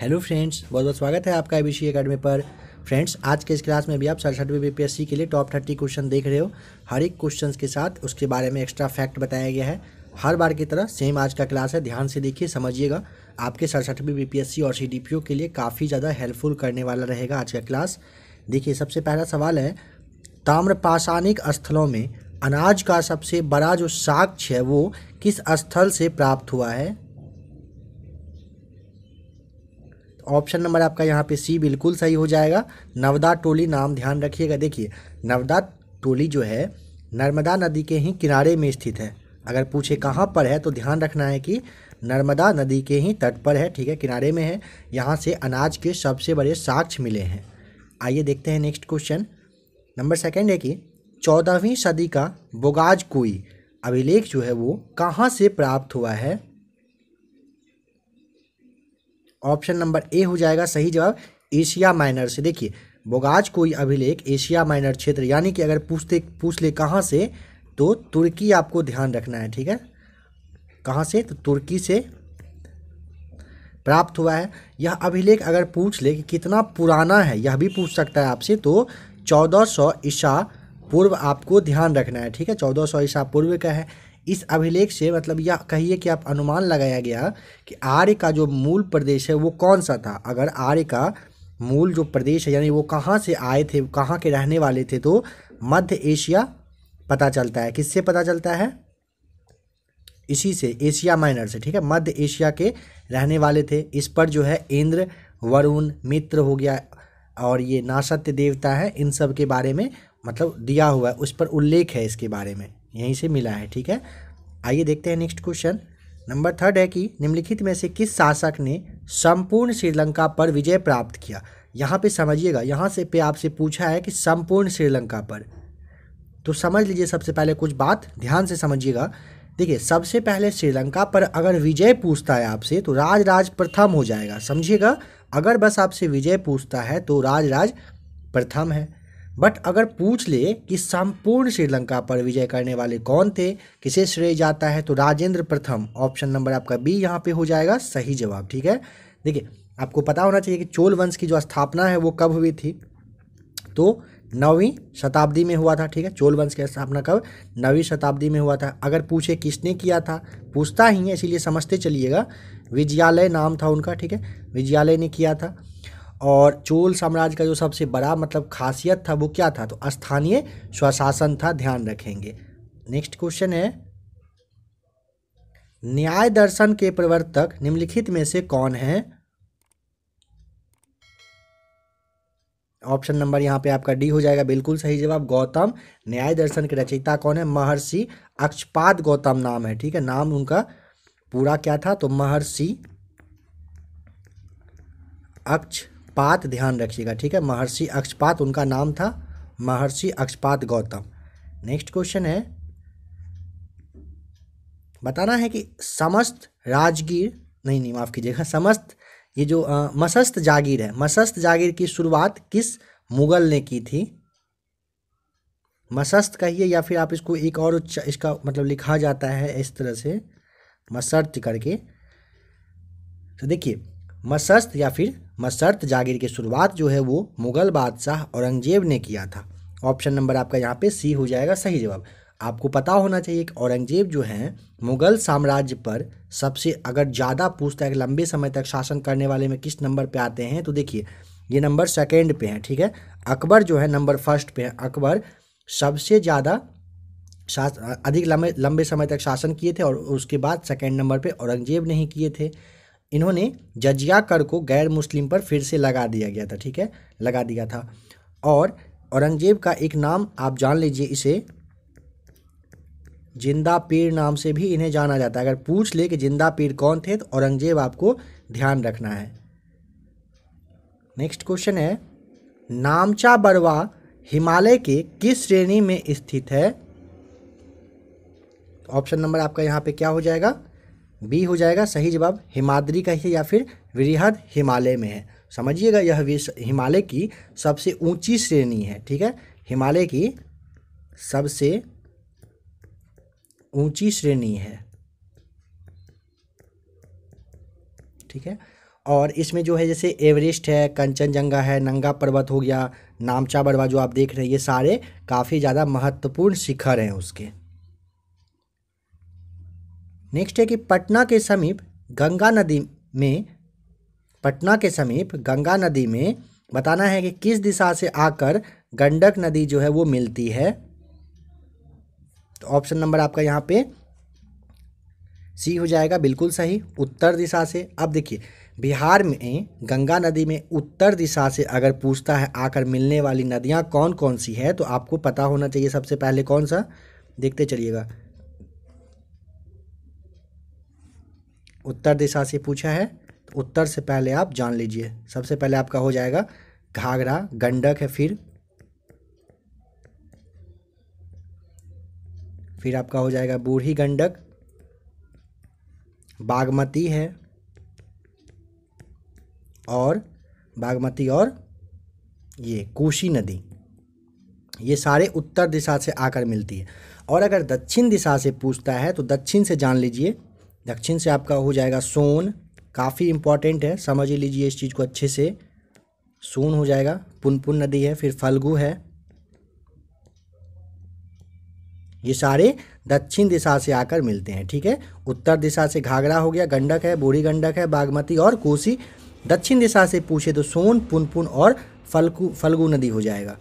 hello friends बहुत बहुत स्वागत है आपका एबीसी अकेडमी पर फ्रेंड्स आज के इस क्लास में भी आप सड़सठवीं बीपीएससी के लिए टॉप थर्टी क्वेश्चन देख रहे हो हर एक क्वेश्चन के साथ उसके बारे में एक्स्ट्रा फैक्ट बताया गया है हर बार की तरह सेम आज का क्लास है ध्यान से देखिए समझिएगा आपके सड़सठवीं बीपीएससी और सी के लिए काफ़ी ज़्यादा हेल्पफुल करने वाला रहेगा आज का क्लास देखिए सबसे पहला सवाल है ताम्रपाषाणिक स्थलों में अनाज का सबसे बड़ा जो साक्ष्य है वो किस स्थल से प्राप्त हुआ है ऑप्शन नंबर आपका यहाँ पे सी बिल्कुल सही हो जाएगा नवदा टोली नाम ध्यान रखिएगा देखिए नवदा टोली जो है नर्मदा नदी के ही किनारे में स्थित है अगर पूछे कहाँ पर है तो ध्यान रखना है कि नर्मदा नदी के ही तट पर है ठीक है किनारे में है यहाँ से अनाज के सबसे बड़े साक्ष्य मिले हैं आइए देखते हैं नेक्स्ट क्वेश्चन नंबर सेकेंड है कि चौदहवीं सदी का बोगाज कोई अभिलेख जो है वो कहाँ से प्राप्त हुआ है ऑप्शन नंबर ए हो जाएगा सही जवाब एशिया माइनर से देखिए बोगाज कोई अभिलेख एशिया माइनर क्षेत्र यानी कि अगर पूछते पूछ ले कहाँ से तो तुर्की आपको ध्यान रखना है ठीक है कहाँ से तो तुर्की से प्राप्त हुआ है यह अभिलेख अगर पूछ ले कि कितना पुराना है यह भी पूछ सकता है आपसे तो 1400 ईसा पूर्व आपको ध्यान रखना है ठीक है 1400 ईसा पूर्व का है इस अभिलेख से मतलब यह कहिए कि आप अनुमान लगाया गया कि आर्य का जो मूल प्रदेश है वो कौन सा था अगर आर्य का मूल जो प्रदेश है यानी वो कहाँ से आए थे कहाँ के रहने वाले थे तो मध्य एशिया पता चलता है किससे पता चलता है इसी से एशिया माइनर से ठीक है मध्य एशिया के रहने वाले थे इस पर जो है इंद्र वरुण मित्र हो गया और ये नासत्य देवता है इन सब के बारे में मतलब दिया हुआ है उस पर उल्लेख है इसके बारे में यहीं से मिला है ठीक है आइए देखते हैं नेक्स्ट क्वेश्चन नंबर थर्ड है कि निम्नलिखित में से किस शासक ने संपूर्ण श्रीलंका पर विजय प्राप्त किया यहाँ पे समझिएगा यहाँ से पे आपसे पूछा है कि संपूर्ण श्रीलंका पर तो समझ लीजिए सबसे पहले कुछ बात ध्यान से समझिएगा देखिए सबसे पहले श्रीलंका पर अगर विजय पूछता है आपसे तो राज राज प्रथम हो जाएगा समझिएगा अगर बस आपसे विजय पूछता है तो राज राज प्रथम है बट अगर पूछ ले कि संपूर्ण श्रीलंका पर विजय करने वाले कौन थे किसे श्रेय जाता है तो राजेंद्र प्रथम ऑप्शन नंबर आपका बी यहाँ पे हो जाएगा सही जवाब ठीक है देखिए आपको पता होना चाहिए कि चोल वंश की जो स्थापना है वो कब हुई थी तो नौवीं शताब्दी में हुआ था ठीक है चोल वंश की स्थापना कब नौवीं शताब्दी में हुआ था अगर पूछे किसने किया था पूछता ही है इसीलिए समझते चलिएगा विजयालय नाम था उनका ठीक है विजयालय ने किया था और चोल साम्राज्य का जो सबसे बड़ा मतलब खासियत था वो क्या था तो स्थानीय स्वशासन था ध्यान रखेंगे नेक्स्ट क्वेश्चन है न्याय दर्शन के प्रवर्तक निम्नलिखित में से कौन है ऑप्शन नंबर यहाँ पे आपका डी हो जाएगा बिल्कुल सही जवाब गौतम न्याय दर्शन के रचयिता कौन है महर्षि अक्षपाद गौतम नाम है ठीक है नाम उनका पूरा क्या था तो महर्षि अक्ष अक्षपात ध्यान रखिएगा ठीक है महर्षि अक्षपात उनका नाम था महर्षि अक्षपात गौतम नेक्स्ट क्वेश्चन है बताना है कि समस्त राजगीर नहीं नहीं माफ़ कीजिएगा समस्त ये जो मसस्त जागीर है मसस्त जागीर की शुरुआत किस मुग़ल ने की थी मसस्त कहिए या फिर आप इसको एक और उच्च इसका मतलब लिखा जाता है इस तरह से मसर्त करके तो देखिए मसस्त या फिर मसर्त जागीर की शुरुआत जो है वो मुग़ल बादशाह औरंगजेब ने किया था ऑप्शन नंबर आपका यहाँ पे सी हो जाएगा सही जवाब आपको पता होना चाहिए कि औरंगजेब जो हैं मुग़ल साम्राज्य पर सबसे अगर ज़्यादा पूछता है लंबे समय तक शासन करने वाले में किस नंबर पे आते हैं तो देखिए ये नंबर सेकेंड पे हैं ठीक है अकबर जो है नंबर फर्स्ट पे हैं अकबर सबसे ज़्यादा अधिक लंबे लंबे समय तक शासन किए थे और उसके बाद सेकेंड नंबर पर औरंगजेब ने ही किए थे इन्होंने जजिया कर को गैर मुस्लिम पर फिर से लगा दिया गया था ठीक है लगा दिया था और औरंगजेब का एक नाम आप जान लीजिए इसे जिंदा पीर नाम से भी इन्हें जाना जाता है अगर पूछ ले कि जिंदा पीर कौन थे तो औरंगजेब आपको ध्यान रखना है नेक्स्ट क्वेश्चन है नामचा बरवा हिमालय के किस श्रेणी में स्थित है ऑप्शन नंबर आपका यहाँ पे क्या हो जाएगा बी हो जाएगा सही जवाब हिमाद्री का ही या फिर वृहद हिमालय में है समझिएगा यह हिमालय की सबसे ऊंची श्रेणी है ठीक है हिमालय की सबसे ऊंची श्रेणी है ठीक है और इसमें जो है जैसे एवरेस्ट है कंचनजंगा है नंगा पर्वत हो गया नामचा बड़वा जो आप देख रहे हैं ये सारे काफ़ी ज़्यादा महत्वपूर्ण शिखर हैं उसके नेक्स्ट है कि पटना के समीप गंगा नदी में पटना के समीप गंगा नदी में बताना है कि किस दिशा से आकर गंडक नदी जो है वो मिलती है तो ऑप्शन नंबर आपका यहाँ पे सी हो जाएगा बिल्कुल सही उत्तर दिशा से अब देखिए बिहार में गंगा नदी में उत्तर दिशा से अगर पूछता है आकर मिलने वाली नदियाँ कौन कौन सी है तो आपको पता होना चाहिए सबसे पहले कौन सा देखते चलिएगा उत्तर दिशा से पूछा है तो उत्तर से पहले आप जान लीजिए सबसे पहले आपका हो जाएगा घाघरा गंडक है फिर फिर आपका हो जाएगा बूढ़ी गंडक बागमती है और बागमती और ये कोशी नदी ये सारे उत्तर दिशा से आकर मिलती है और अगर दक्षिण दिशा से पूछता है तो दक्षिण से जान लीजिए दक्षिण से आपका हो जाएगा सोन काफ़ी इम्पॉर्टेंट है समझ लीजिए इस चीज़ को अच्छे से सोन हो जाएगा पुनपुन नदी है फिर फल्गु है ये सारे दक्षिण दिशा से आकर मिलते हैं ठीक है उत्तर दिशा से घाघरा हो गया गंडक है बूढ़ी गंडक है बागमती और कोसी दक्षिण दिशा से पूछे तो सोन पुनपुन और फल्गु फल्गु नदी हो जाएगा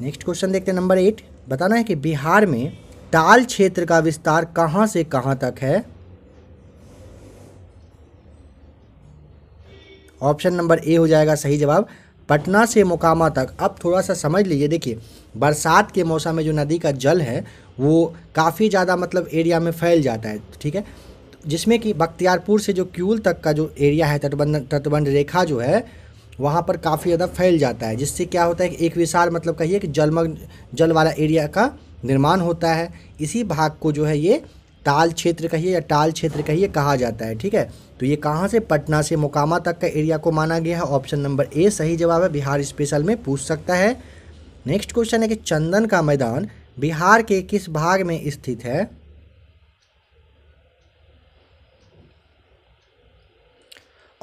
नेक्स्ट क्वेश्चन देखते हैं नंबर एट बताना है कि बिहार में ताल क्षेत्र का विस्तार कहाँ से कहाँ तक है ऑप्शन नंबर ए हो जाएगा सही जवाब पटना से मोकामा तक अब थोड़ा सा समझ लीजिए देखिए बरसात के मौसम में जो नदी का जल है वो काफ़ी ज़्यादा मतलब एरिया में फैल जाता है ठीक है जिसमें कि बख्तियारपुर से जो क्यूल तक का जो एरिया है तटबंध तटबंध रेखा जो है वहाँ पर काफ़ी ज़्यादा फैल जाता है जिससे क्या होता है कि एक विशाल मतलब कहिए कि जलमग्न जल वाला एरिया का निर्माण होता है इसी भाग को जो है ये टाल क्षेत्र कहिए या टाल क्षेत्र कहिए कहा जाता है ठीक है तो ये कहाँ से पटना से मोकामा तक का एरिया को माना गया है ऑप्शन नंबर ए सही जवाब है बिहार स्पेशल में पूछ सकता है नेक्स्ट क्वेश्चन है कि चंदन का मैदान बिहार के किस भाग में स्थित है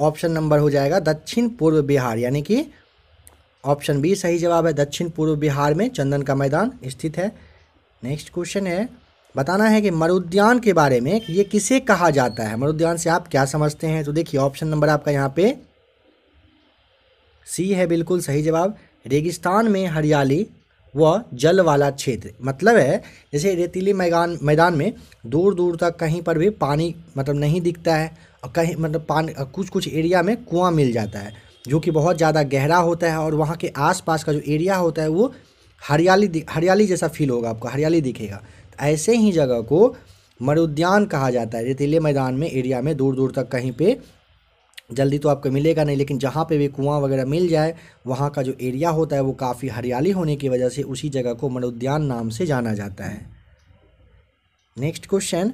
ऑप्शन नंबर हो जाएगा दक्षिण पूर्व बिहार यानी कि ऑप्शन बी सही जवाब है दक्षिण पूर्व बिहार में चंदन का मैदान स्थित है नेक्स्ट क्वेश्चन है बताना है कि मरुद्यान के बारे में ये किसे कहा जाता है मरुद्यान से आप क्या समझते हैं तो देखिए ऑप्शन नंबर आपका यहाँ पे सी है बिल्कुल सही जवाब रेगिस्तान में हरियाली व जल वाला क्षेत्र मतलब है जैसे रेतीली मैदान मैदान में दूर दूर तक कहीं पर भी पानी मतलब नहीं दिखता है और कहीं मतलब पानी कुछ कुछ एरिया में कुआं मिल जाता है जो कि बहुत ज़्यादा गहरा होता है और वहाँ के आसपास का जो एरिया होता है वो हरियाली हरियाली जैसा फील होगा आपको हरियाली दिखेगा ऐसे ही जगह को मरुद्यान कहा जाता है रेतीले मैदान में एरिया में दूर दूर तक कहीं पे जल्दी तो आपको मिलेगा नहीं लेकिन जहाँ पे भी कुआं वगैरह मिल जाए वहाँ का जो एरिया होता है वो काफ़ी हरियाली होने की वजह से उसी जगह को मरुद्यान नाम से जाना जाता है नेक्स्ट क्वेश्चन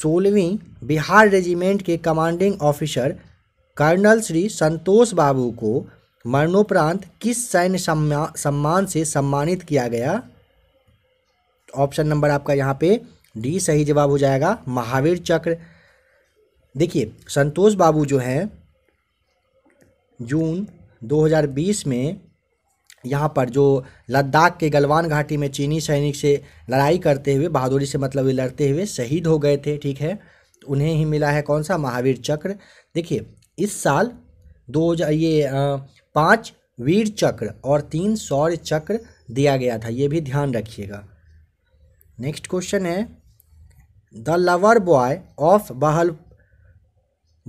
सोलहवीं बिहार रेजिमेंट के commanding officer colonel Shri Santosh Babu को मरणोपरांत किस सैन्य सम्मान से सम्मानित किया गया ऑप्शन नंबर आपका यहाँ पे डी सही जवाब हो जाएगा महावीर चक्र देखिए संतोष बाबू जो हैं जून 2020 में यहाँ पर जो लद्दाख के गलवान घाटी में चीनी सैनिक से लड़ाई करते हुए बहादुरी से मतलब लड़ते हुए शहीद हो गए थे ठीक है तो उन्हें ही मिला है कौन सा महावीर चक्र देखिए इस साल दो ये पाँच वीर चक्र और तीन शौर्य चक्र दिया गया था ये भी ध्यान रखिएगा नेक्स्ट क्वेश्चन है द लवर बॉय ऑफ बहल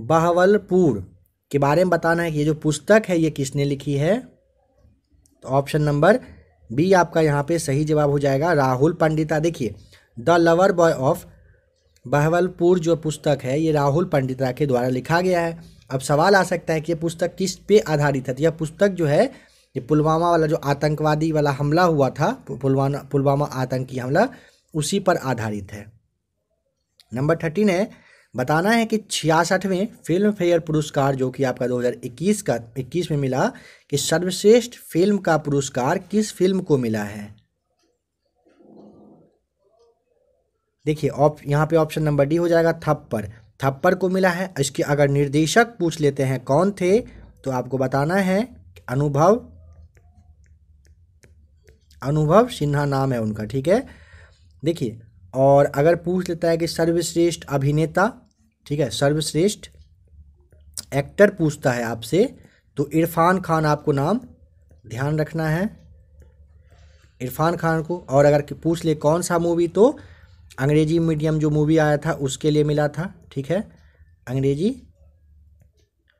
बहवलपुर के बारे में बताना है कि ये जो पुस्तक है ये किसने लिखी है तो ऑप्शन नंबर बी आपका यहाँ पे सही जवाब हो जाएगा राहुल पंडिता देखिए the lover boy of Bahawalpur जो पुस्तक है ये राहुल पंडिता के द्वारा लिखा गया है अब सवाल आ सकता है कि यह पुस्तक किस पे आधारित है तो यह पुस्तक जो है ये पुलवामा वाला जो आतंकवादी वाला हमला हुआ था पुलवामा पुलवामा आतंकी हमला उसी पर आधारित है नंबर थर्टीन है बताना है कि छियासठवें फिल्म फेयर पुरस्कार जो कि आपका 2021 का 21 में मिला कि सर्वश्रेष्ठ फिल्म का पुरस्कार किस फिल्म को मिला है देखिए ऑप यहाँ पे ऑप्शन नंबर डी हो जाएगा थप्पर थप्पर को मिला है इसके अगर निर्देशक पूछ लेते हैं कौन थे तो आपको बताना है अनुभव अनुभव सिन्हा नाम है उनका ठीक है देखिए और अगर पूछ लेता है कि सर्वश्रेष्ठ अभिनेता ठीक है सर्वश्रेष्ठ एक्टर पूछता है आपसे तो इरफान खान आपको नाम ध्यान रखना है इरफान खान को और अगर पूछ ले कौन सा मूवी तो अंग्रेजी मीडियम जो मूवी आया था उसके लिए मिला था ठीक है अंग्रेजी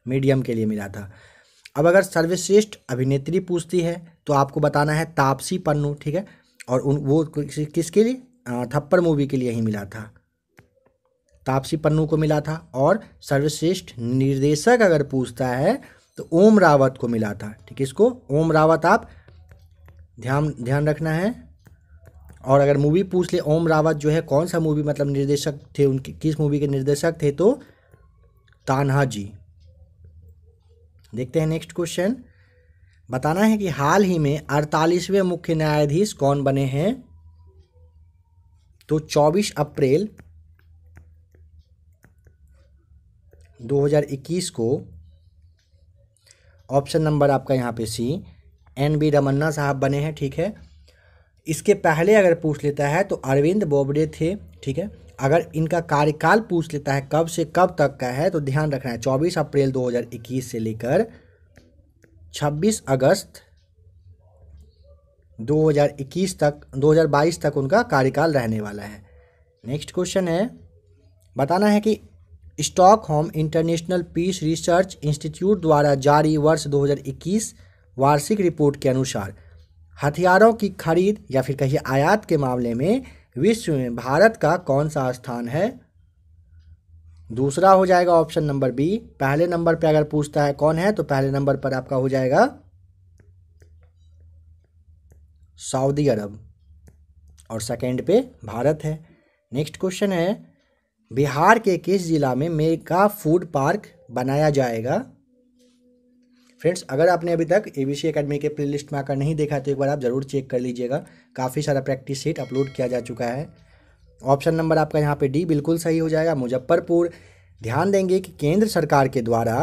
मीडियम के लिए मिला था अब अगर सर्वश्रेष्ठ अभिनेत्री पूछती है तो आपको बताना है तापसी पन्नू ठीक है और उन वो किसके लिए थप्पड़ मूवी के लिए ही मिला था तापसी पन्नू को मिला था और सर्वश्रेष्ठ निर्देशक अगर पूछता है तो ओम रावत को मिला था ठीक है इसको ओम रावत आप ध्यान ध्यान रखना है और अगर मूवी पूछ ले ओम रावत जो है कौन सा मूवी मतलब निर्देशक थे उनके किस मूवी के निर्देशक थे तो तान्हा जी देखते हैं नेक्स्ट क्वेश्चन बताना है कि हाल ही में अड़तालीसवें मुख्य न्यायाधीश कौन बने हैं तो 24 अप्रैल 2021 को ऑप्शन नंबर आपका यहाँ पे सी एन बी रमन्ना साहब बने हैं ठीक है इसके पहले अगर पूछ लेता है तो अरविंद बोबडे थे ठीक है अगर इनका कार्यकाल पूछ लेता है कब से कब तक का है तो ध्यान रखना है 24 अप्रैल 2021 से लेकर 26 अगस्त 2021 तक 2022 तक उनका कार्यकाल रहने वाला है नेक्स्ट क्वेश्चन है बताना है कि Stockholm international peace research institute द्वारा जारी वर्ष 2021 वार्षिक रिपोर्ट के अनुसार हथियारों की खरीद या फिर कहिए आयात के मामले में विश्व में भारत का कौन सा स्थान है दूसरा हो जाएगा ऑप्शन नंबर बी पहले नंबर पर अगर पूछता है कौन है तो पहले नंबर पर आपका हो जाएगा सऊदी अरब और सेकेंड पे भारत है नेक्स्ट क्वेश्चन है बिहार के किस ज़िला में मेगा फूड पार्क बनाया जाएगा फ्रेंड्स अगर आपने अभी तक ए बी सी अकेडमी के प्ले में आकर नहीं देखा तो एक बार आप ज़रूर चेक कर लीजिएगा काफ़ी सारा प्रैक्टिस शीट अपलोड किया जा चुका है ऑप्शन नंबर आपका यहाँ पे डी बिल्कुल सही हो जाएगा मुजफ्फरपुर ध्यान देंगे कि केंद्र सरकार के द्वारा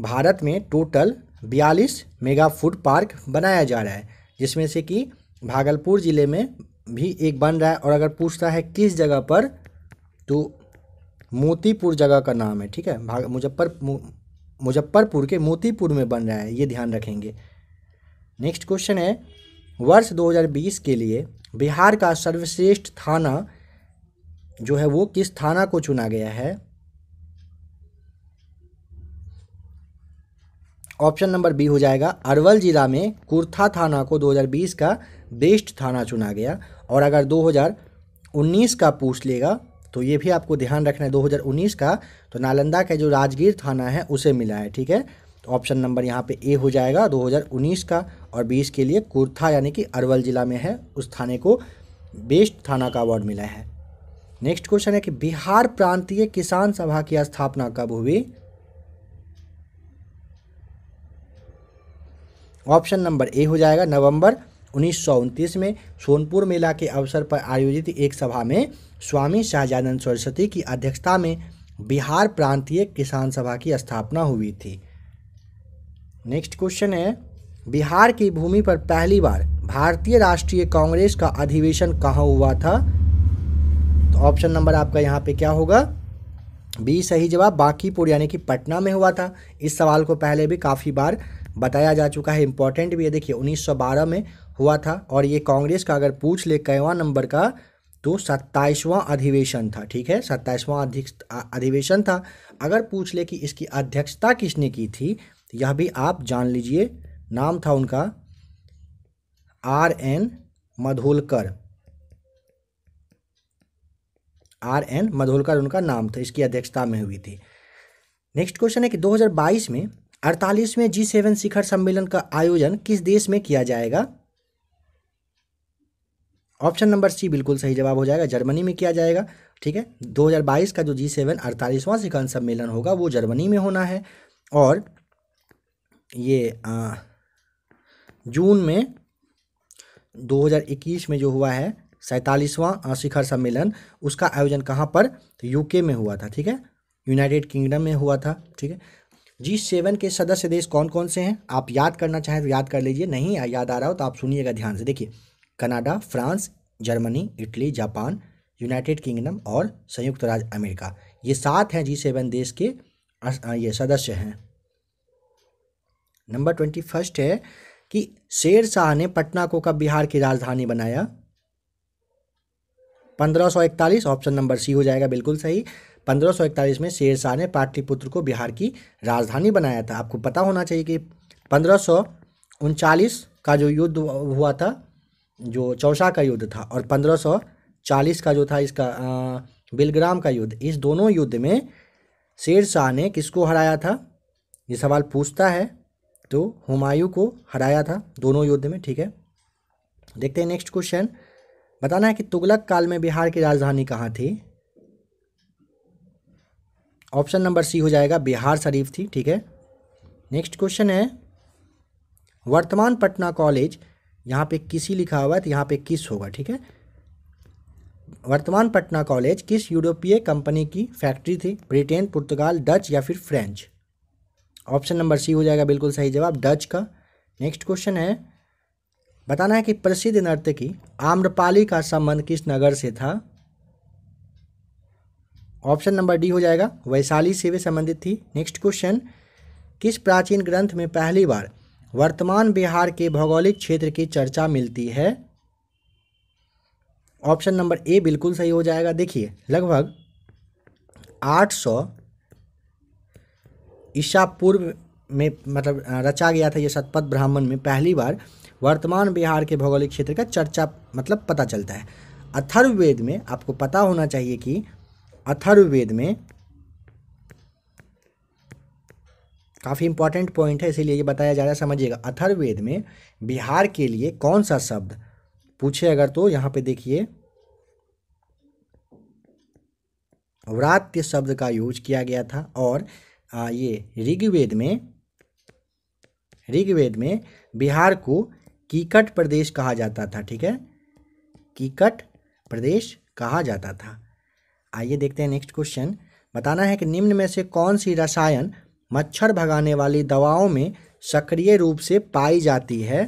भारत में टोटल बयालीस मेगा फूड पार्क बनाया जा रहा है जिसमें से कि भागलपुर ज़िले में भी एक बन रहा है और अगर पूछता है किस जगह पर तो मोतीपुर जगह का नाम है ठीक है भाग मुजफ्फर मुजफ्फरपुर के मोतीपुर में बन रहा है ये ध्यान रखेंगे नेक्स्ट क्वेश्चन है वर्ष 2020 के लिए बिहार का सर्वश्रेष्ठ थाना जो है वो किस थाना को चुना गया है ऑप्शन नंबर बी हो जाएगा अरवल जिला में कुर्था थाना को 2020 का बेस्ट थाना चुना गया और अगर 2019 का पूछ लेगा तो ये भी आपको ध्यान रखना है 2019 का तो नालंदा का जो राजगीर थाना है उसे मिला है ठीक है तो ऑप्शन नंबर यहाँ पे ए हो जाएगा 2019 का और 20 के लिए कुर्था यानी कि अरवल ज़िला में है उस थाने को बेस्ट थाना का अवार्ड मिला है नेक्स्ट क्वेश्चन है कि बिहार प्रांतीय किसान सभा की स्थापना कब हुई ऑप्शन नंबर ए हो जाएगा नवंबर उन्नीस में सोनपुर मेला के अवसर पर आयोजित एक सभा में स्वामी शाहजानंद सरस्वती की अध्यक्षता में बिहार प्रांतीय किसान सभा की स्थापना हुई थी नेक्स्ट क्वेश्चन है बिहार की भूमि पर पहली बार भारतीय राष्ट्रीय कांग्रेस का अधिवेशन कहाँ हुआ था तो ऑप्शन नंबर आपका यहाँ पे क्या होगा बी सही जवाब बाकीपुर यानी कि पटना में हुआ था इस सवाल को पहले भी काफ़ी बार बताया जा चुका है इंपॉर्टेंट भी है देखिए 1912 में हुआ था और ये कांग्रेस का अगर पूछ ले कैवा नंबर का तो सत्ताईसवां अधिवेशन था ठीक है सत्ताईसवां अधिवेशन था अगर पूछ ले कि इसकी अध्यक्षता किसने की थी तो यह भी आप जान लीजिए नाम था उनका R N Madholkar R N Madholkar उनका नाम था इसकी अध्यक्षता में हुई थी नेक्स्ट क्वेश्चन है कि 2022 में अड़तालीसवें जी सेवन शिखर सम्मेलन का आयोजन किस देश में किया जाएगा ऑप्शन नंबर सी बिल्कुल सही जवाब हो जाएगा जर्मनी में किया जाएगा ठीक है 2022 का जो जी सेवन अड़तालीसवां शिखर सम्मेलन होगा वो जर्मनी में होना है और ये आ, जून में 2021 में जो हुआ है सैंतालीसवां शिखर सम्मेलन उसका आयोजन कहाँ पर यूके में हुआ था ठीक है यूनाइटेड किंगडम में हुआ था ठीक है जी सेवन के सदस्य देश कौन कौन से हैं आप याद करना चाहें तो याद कर लीजिए नहीं याद आ रहा हो तो आप सुनिएगा ध्यान से देखिए Canada France Germany Italy Japan United Kingdom और संयुक्त राज्य अमेरिका ये सात हैं जी सेवन देश के ये सदस्य हैं नंबर ट्वेंटी फर्स्ट है कि शेर शाह ने पटना को कब बिहार की राजधानी बनाया पंद्रह सौ इकतालीस ऑप्शन नंबर सी हो जाएगा बिल्कुल सही पंद्रह में शेर शाह ने पाटलिपुत्र को बिहार की राजधानी बनाया था आपको पता होना चाहिए कि पंद्रह का जो युद्ध हुआ था जो चौसा का युद्ध था और पंद्रह चालीस का जो था इसका बिलग्राम का युद्ध इस दोनों युद्ध में शेर शाह ने किसको हराया था ये सवाल पूछता है तो हुमायूं को हराया था दोनों युद्ध में ठीक है देखते हैं नेक्स्ट क्वेश्चन बताना है कि तुगलक काल में बिहार की राजधानी कहाँ थी ऑप्शन नंबर सी हो जाएगा बिहार शरीफ थी ठीक है नेक्स्ट क्वेश्चन है वर्तमान पटना कॉलेज यहाँ पे किसी लिखा हुआ है तो यहाँ पे किस होगा ठीक है वर्तमान पटना कॉलेज किस यूरोपीय कंपनी की फैक्ट्री थी ब्रिटेन पुर्तगाल डच या फिर फ्रेंच ऑप्शन नंबर सी हो जाएगा बिल्कुल सही जवाब डच का नेक्स्ट क्वेश्चन है बताना है कि प्रसिद्ध नर्तकी आम्रपाली का संबंध किस नगर से था ऑप्शन नंबर डी हो जाएगा वैशाली से संबंधित थी नेक्स्ट क्वेश्चन किस प्राचीन ग्रंथ में पहली बार वर्तमान बिहार के भौगोलिक क्षेत्र की चर्चा मिलती है ऑप्शन नंबर ए बिल्कुल सही हो जाएगा देखिए लगभग 800 ईसा पूर्व में मतलब रचा गया था यह शतपथ ब्राह्मण में पहली बार वर्तमान बिहार के भौगोलिक क्षेत्र का चर्चा मतलब पता चलता है अथर्ववेद में आपको पता होना चाहिए कि अथर्ववेद में काफ़ी इंपॉर्टेंट पॉइंट है इसीलिए ये बताया जा रहा है समझिएगा अथर्ववेद में बिहार के लिए कौन सा शब्द पूछे अगर तो यहाँ पे देखिए व्रात्य शब्द का यूज किया गया था और आ, ये ऋग्वेद में ऋग्वेद में बिहार को कीकट प्रदेश कहा जाता था ठीक है कीकट प्रदेश कहा जाता था आइए देखते हैं नेक्स्ट क्वेश्चन बताना है कि निम्न में से कौन सी रसायन मच्छर भगाने वाली दवाओं में सक्रिय रूप से पाई जाती है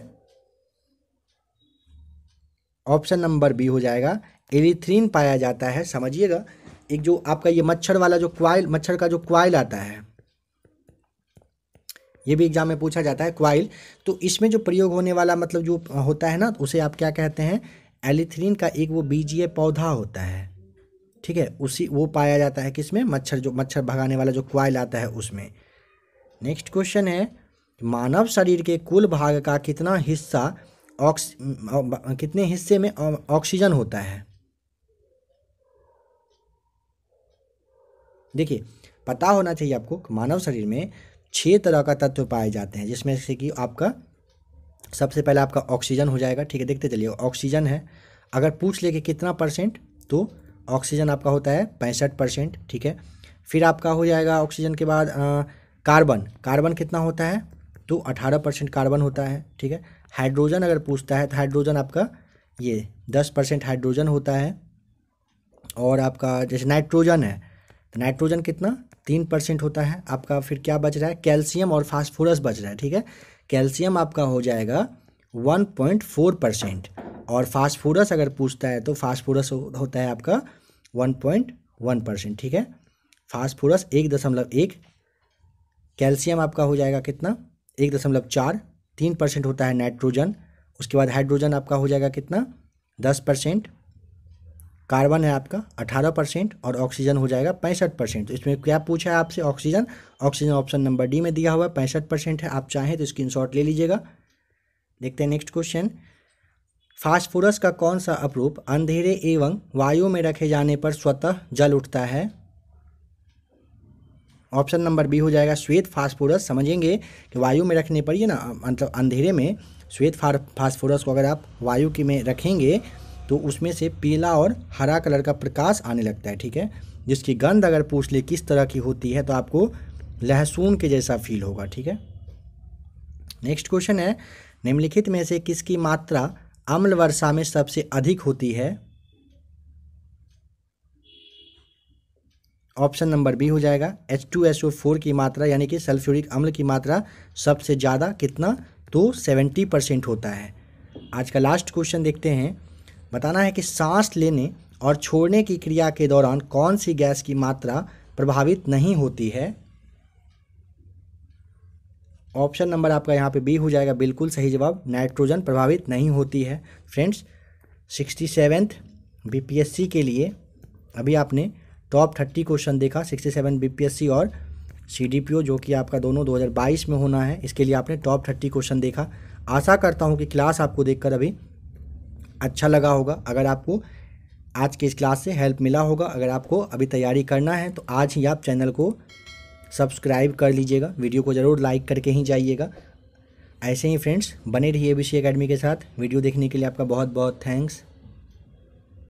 ऑप्शन नंबर बी हो जाएगा एरिथ्रीन पाया जाता है समझिएगा एक जो आपका ये मच्छर वाला जो क्वाइल मच्छर का जो क्वाइल आता है ये भी एग्जाम में पूछा जाता है क्वाइल तो इसमें जो प्रयोग होने वाला मतलब जो होता है ना उसे आप क्या कहते हैं एलिथ्रीन का एक वो बीजीय पौधा होता है ठीक है उसी वो पाया जाता है किसमें मच्छर जो मच्छर भगाने वाला जो क्वाइल आता है उसमें नेक्स्ट क्वेश्चन है मानव शरीर के कुल भाग का कितना हिस्सा ऑक्स कितने हिस्से में ऑक्सीजन होता है देखिए पता होना चाहिए आपको मानव शरीर में छह तरह का तत्व पाए जाते हैं जिसमें से कि आपका सबसे पहले आपका ऑक्सीजन हो जाएगा ठीक है देखते चलिए ऑक्सीजन है अगर पूछ ले कि कितना परसेंट तो ऑक्सीजन आपका होता है पैंसठ परसेंट ठीक है फिर आपका हो जाएगा ऑक्सीजन के बाद कार्बन कार्बन कितना होता है तो अठारह परसेंट कार्बन होता है ठीक है हाइड्रोजन अगर पूछता है तो हाइड्रोजन आपका ये दस परसेंट हाइड्रोजन होता है और आपका जैसे नाइट्रोजन है तो नाइट्रोजन कितना तीन परसेंट होता है आपका फिर क्या बच रहा है कैल्शियम और फास्फोरस बच रहा है ठीक है कैल्शियम आपका हो जाएगा वन पॉइंट फोर परसेंट और फास्ट फूडस अगर पूछता है तो फास्ट फूडस होता है आपका वन पॉइंट वन परसेंट ठीक है फास्ट फूडस एक दशमलव एक कैल्शियम आपका हो जाएगा कितना एक दशमलव चार तीन परसेंट होता है नाइट्रोजन उसके बाद हाइड्रोजन आपका हो जाएगा कितना दस परसेंट कार्बन है आपका अठारह परसेंट और ऑक्सीजन हो जाएगा पैंसठ परसेंट तो इसमें क्या पूछा है आपसे oxygen oxygen option number D में दिया हुआ है पैंसठ परसेंट है आप चाहें तो स्क्रीन शॉट ले लीजिएगा देखते हैं नेक्स्ट क्वेश्चन फास्फोरस का कौन सा अपरूप अंधेरे एवं वायु में रखे जाने पर स्वतः जल उठता है ऑप्शन नंबर बी हो जाएगा श्वेत फास्फोरस समझेंगे कि वायु में रखने पर ये ना मतलब अंधेरे में श्वेत फास्फोरस को अगर आप वायु की में रखेंगे तो उसमें से पीला और हरा कलर का प्रकाश आने लगता है ठीक है जिसकी गंध अगर पूछ ले किस तरह की होती है तो आपको लहसुन के जैसा फील होगा ठीक है नेक्स्ट क्वेश्चन है निम्नलिखित में से किसकी मात्रा अम्ल वर्षा में सबसे अधिक होती है ऑप्शन नंबर बी हो जाएगा H two S O four की मात्रा यानी कि सल्फ्यूरिक अम्ल की मात्रा सबसे ज़्यादा कितना तो सेवेंटी परसेंट होता है आज का लास्ट क्वेश्चन देखते हैं बताना है कि सांस लेने और छोड़ने की क्रिया के दौरान कौन सी गैस की मात्रा प्रभावित नहीं होती है ऑप्शन नंबर आपका यहाँ पे बी हो जाएगा बिल्कुल सही जवाब नाइट्रोजन प्रभावित नहीं होती है फ्रेंड्स सिक्सटी सेवेंथ बीपीएससी के लिए अभी आपने टॉप थर्टी क्वेश्चन देखा सिक्सटी सेवन बीपीएससी और सीडीपीओ जो कि आपका दोनों 2022 में होना है इसके लिए आपने टॉप थर्टी क्वेश्चन देखा आशा करता हूँ कि क्लास आपको देख अभी अच्छा लगा होगा अगर आपको आज की इस क्लास से हेल्प मिला होगा अगर आपको अभी तैयारी करना है तो आज ही आप चैनल को सब्सक्राइब कर लीजिएगा वीडियो को ज़रूर लाइक करके ही जाइएगा ऐसे ही फ्रेंड्स बने रहिए विषय अकेडमी के साथ वीडियो देखने के लिए आपका बहुत बहुत थैंक्स